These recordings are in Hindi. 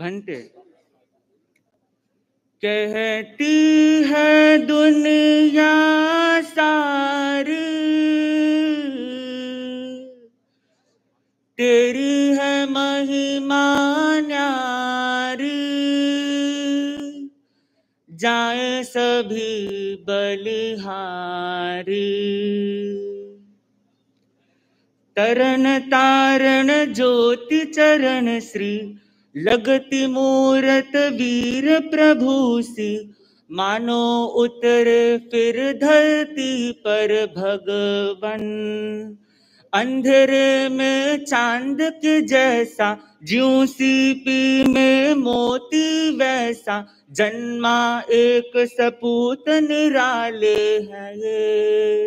घंटे कहती है दुनिया सार तेरी है महिमा न्यारी जाए सभी बलिहारी तरन तारण ज्योति चरण श्री लगती मूरत वीर प्रभु सी मानो उतर फिर धरती पर भगवन अंधेरे में चांद के जैसा ज्यू सीपी में मोती वैसा जन्मा एक सपूत निराले है ये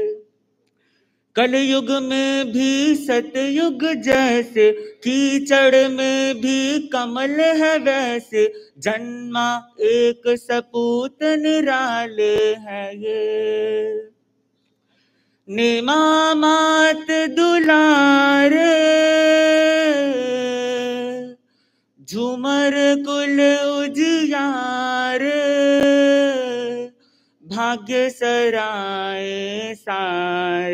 कलयुग में भी सतयुग जैसे कीचड़ में भी कमल है वैसे जन्मा एक सपूत निराले है ये निमामात दुलारे झूमर कुल उजियारे भाग्य सराय सार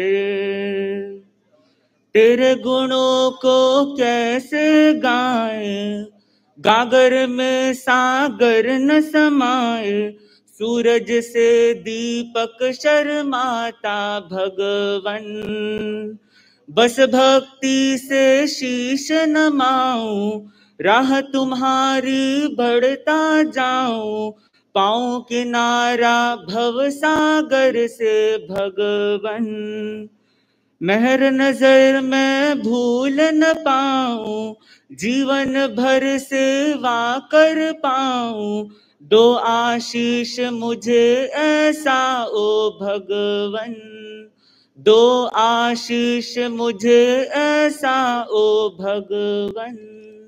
तेरे गुणों को कैसे गाए गागर में सागर न समाए सूरज से दीपक शर्माता भगवन बस भक्ति से शीश नमाऊं राह तुम्हारी बढ़ता जाऊं पाओ किनारा भव सागर से भगवन मेहर नजर में भूल न पाऊं जीवन भर से वा कर पाऊं दो आशीष मुझे ऐसा ओ भगवन दो आशीष मुझे ऐसा ओ भगवन